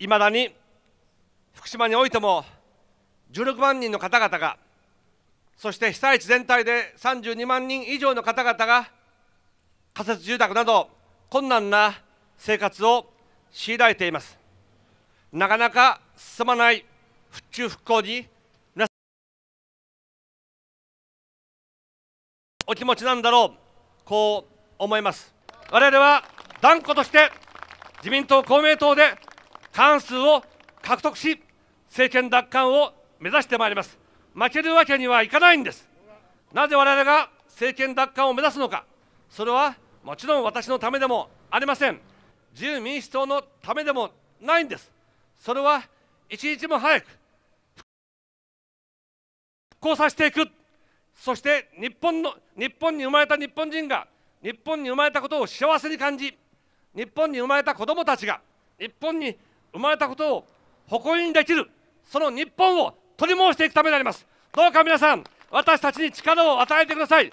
いまだに福島においても16万人の方々が、そして被災地全体で32万人以上の方々が、仮設住宅など困難な生活を強いられています。なかなか進まない復旧復興に皆さんお気持ちなんだろうこう思います我々は断固として自民党公明党で関数を獲得し、政権奪還を目指してまいります。負けるわけにはいかないんです。なぜ我々が政権奪還を目指すのか、それはもちろん私のためでもありません。自由民主党のためでもないんです。それは一日も早く復興させていく、そして日本の日本に生まれた日本人が日本に生まれたことを幸せに感じ、日本に生まれた子どもたちが日本に生まれたことを誇りにできるその日本を取り戻していくためでありますどうか皆さん私たちに力を与えてください